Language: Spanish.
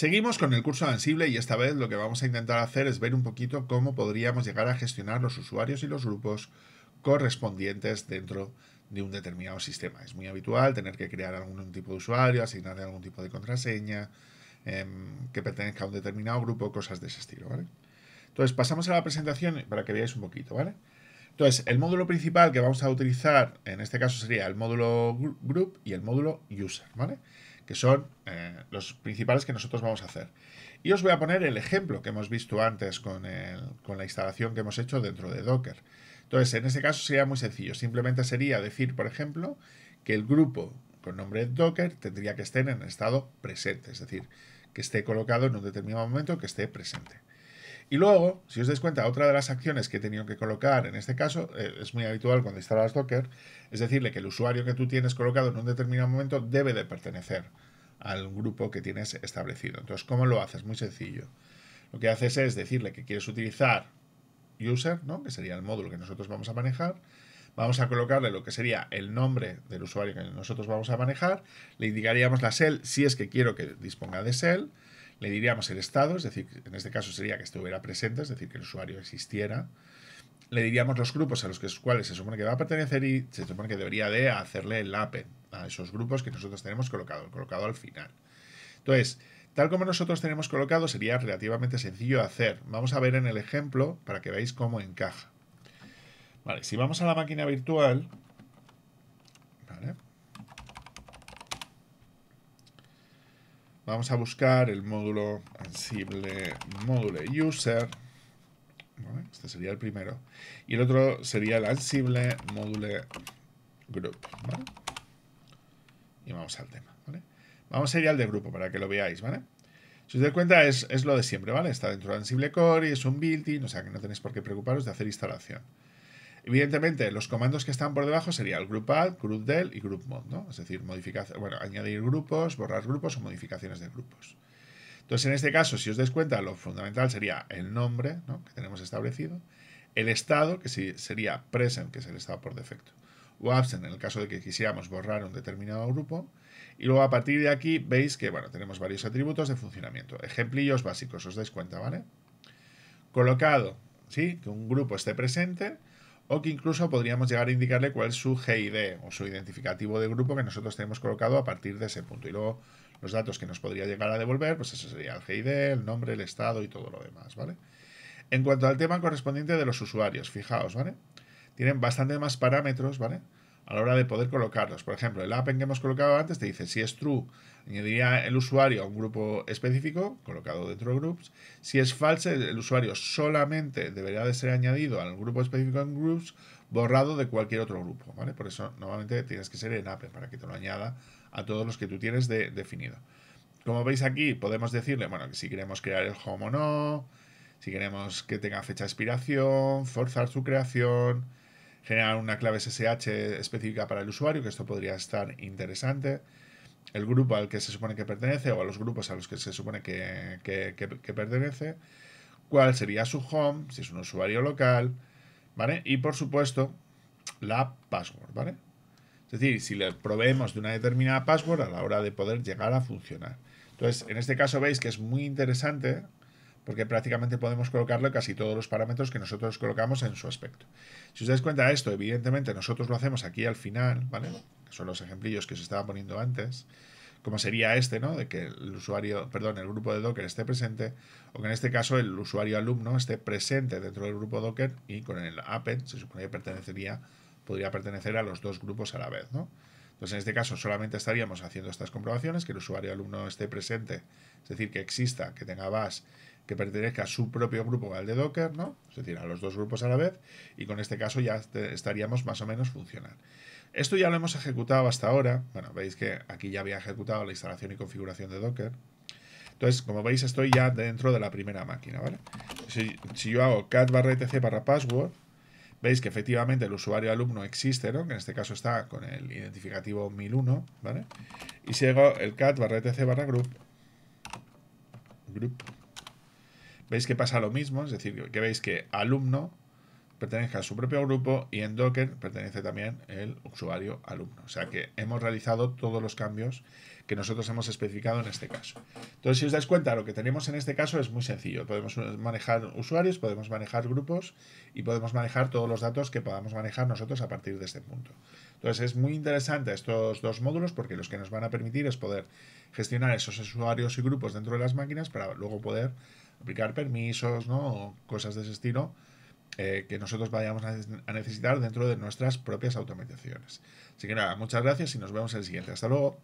Seguimos con el curso Ansible y esta vez lo que vamos a intentar hacer es ver un poquito cómo podríamos llegar a gestionar los usuarios y los grupos correspondientes dentro de un determinado sistema. Es muy habitual tener que crear algún tipo de usuario, asignarle algún tipo de contraseña, em, que pertenezca a un determinado grupo, cosas de ese estilo, ¿vale? Entonces pasamos a la presentación para que veáis un poquito, ¿vale? Entonces, el módulo principal que vamos a utilizar, en este caso sería el módulo group y el módulo user, ¿vale? vale que son eh, los principales que nosotros vamos a hacer. Y os voy a poner el ejemplo que hemos visto antes con, la instalación que hemos hecho dentro de Docker. Entonces, en ese caso sería muy sencillo. Simplemente sería decir, por ejemplo, que el grupo con nombre Docker tendría que estar en estado presente, es decir, que esté colocado en un determinado momento que esté presente. Y luego, si os dais cuenta, otra de las acciones que he tenido que colocar en este caso, eh, es muy habitual cuando instalas Docker, es decirle que el usuario que tú tienes colocado en un determinado momento debe de pertenecer al grupo que tienes establecido. Entonces, ¿cómo lo haces? Muy sencillo. Lo que haces es decirle que quieres utilizar user, ¿no? que sería el módulo que nosotros vamos a manejar, vamos a colocarle lo que sería el nombre del usuario que nosotros vamos a manejar, le indicaríamos la shell si es que quiero que disponga de shell, le diríamos el estado, es decir, en este caso sería que estuviera presente, es decir, que el usuario existiera. Le diríamos los grupos a los, que, cuales se supone que va a pertenecer y se supone que debería de hacerle el append a esos grupos que nosotros tenemos colocado, colocado al final. Entonces, tal como nosotros tenemos colocado, sería relativamente sencillo de hacer. Vamos a ver en el ejemplo para que veáis cómo encaja. Vale, si vamos a la máquina virtual, Vamos a buscar el módulo Ansible Module User. Este sería el primero. Y el otro sería el Ansible Module Group. Y vamos al tema. Vamos a ir al de grupo para que lo veáis. ¿vale? Si os dais cuenta, es, lo de siempre. ¿vale? Está dentro de Ansible Core y es un built in o sea que no tenéis por qué preocuparos de hacer instalación. Evidentemente, los comandos que están por debajo serían el group add, group del y group mod, ¿no? Es decir, bueno, añadir grupos, borrar grupos o modificaciones de grupos. Entonces, en este caso, si os dais cuenta, lo fundamental sería el nombre que tenemos establecido, el estado, que sería present, que es el estado por defecto, o absent, en el caso de que quisiéramos borrar un determinado grupo, y luego a partir de aquí veis que, bueno, tenemos varios atributos de funcionamiento. Ejemplillos básicos, os dais cuenta, ¿vale? Colocado, ¿sí? Que un grupo esté presente, o que incluso podríamos llegar a indicarle cuál es su GID o su identificativo de grupo que nosotros tenemos colocado a partir de ese punto. Y luego los datos que nos podría llegar a devolver, pues eso sería el GID, el nombre, el estado y todo lo demás, ¿vale? En cuanto al tema correspondiente de los usuarios, fijaos, ¿vale? Tienen bastante más parámetros, ¿vale? a la hora de poder colocarlos. Por ejemplo, el app que hemos colocado antes te dice si es true, añadiría el usuario a un grupo específico, colocado dentro de groups. Si es false, el usuario solamente debería de ser añadido al grupo específico en groups, borrado de cualquier otro grupo. Por eso normalmente tienes que ser en app para que te lo añada a todos los que tú tienes de, definido. Como veis aquí, podemos decirle, bueno, que si queremos crear el home o no, si queremos que tenga fecha de expiración, forzar su creación, generar una clave SSH específica para el usuario, que esto podría estar interesante, el grupo al que se supone que pertenece o a los grupos a los que se supone que, pertenece, cuál sería su home, si es un usuario local, ¿vale? Y por supuesto, la password, ¿vale? Es decir, si le proveemos de una determinada password a la hora de poder llegar a funcionar. Entonces, en este caso veis que es muy interesante porque prácticamente podemos colocarle casi todos los parámetros que nosotros colocamos en su aspecto. Si os dais cuenta esto, evidentemente nosotros lo hacemos aquí al final, ¿vale? Que son los ejemplillos que os estaba poniendo antes, como sería este, ¿no? De que el usuario, perdón, el grupo de Docker esté presente, o que en este caso el usuario alumno esté presente dentro del grupo Docker y con el append se supone que pertenecería, podría pertenecer a los dos grupos a la vez, ¿no? Entonces, en este caso, solamente estaríamos haciendo estas comprobaciones, que el usuario alumno esté presente, es decir, que exista, que tenga bash que pertenezca a su propio grupo al de Docker, ¿no? Es decir, a los dos grupos a la vez, y con este caso ya estaríamos más o menos funcional. Esto ya lo hemos ejecutado hasta ahora. Bueno, veis que aquí ya había ejecutado la instalación y configuración de Docker. Entonces, como veis, estoy ya dentro de la primera máquina, ¿vale? Si, yo hago cat barra etc barra password, veis que efectivamente el usuario alumno existe, ¿no? Que en este caso está con el identificativo 1001, ¿vale? Y si hago el cat barra etc barra group, group veis que pasa lo mismo, es decir, que veis que alumno pertenece a su propio grupo y en Docker pertenece también el usuario alumno. O sea que hemos realizado todos los cambios que nosotros hemos especificado en este caso. Entonces, si os dais cuenta, lo que tenemos en este caso es muy sencillo. Podemos manejar usuarios, podemos manejar grupos y podemos manejar todos los datos que podamos manejar nosotros a partir de este punto. Entonces, es muy interesante estos dos módulos porque los que nos van a permitir es poder gestionar esos usuarios y grupos dentro de las máquinas para luego poder aplicar permisos, ¿no? cosas de ese estilo eh, que nosotros vayamos a necesitar dentro de nuestras propias automatizaciones. Así que nada, muchas gracias y nos vemos en el siguiente. Hasta luego.